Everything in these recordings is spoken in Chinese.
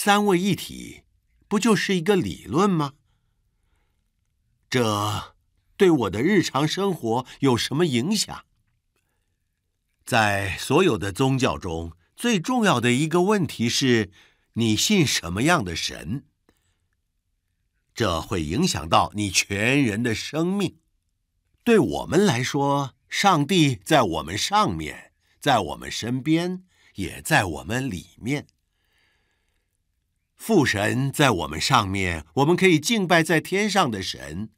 三位一体，不就是一个理论吗？这对我的日常生活有什么影响？在所有的宗教中，最重要的一个问题是：你信什么样的神？这会影响到你全人的生命。对我们来说，上帝在我们上面，在我们身边，也在我们里面。父神在我们上面，我们可以敬拜在天上的神。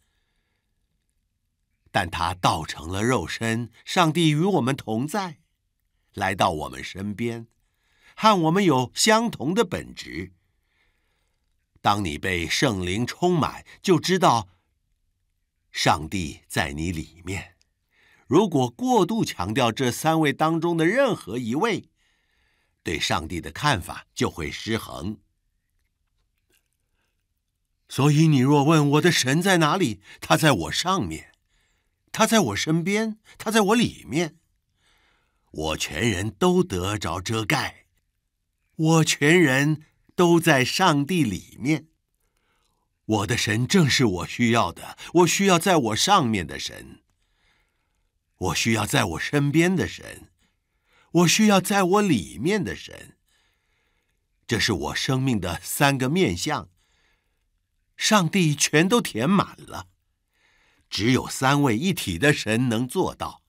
但他道成了肉身，上帝与我们同在，来到我们身边，和我们有相同的本质。当你被圣灵充满，就知道上帝在你里面。如果过度强调这三位当中的任何一位，对上帝的看法就会失衡。所以，你若问我的神在哪里，他在我上面，他在我身边，他在我里面。我全人都得着遮盖，我全人都在上帝里面。我的神正是我需要的，我需要在我上面的神，我需要在我身边的神，我需要在我里面的神。这是我生命的三个面相。上帝全都填满了，只有三位一体的神能做到。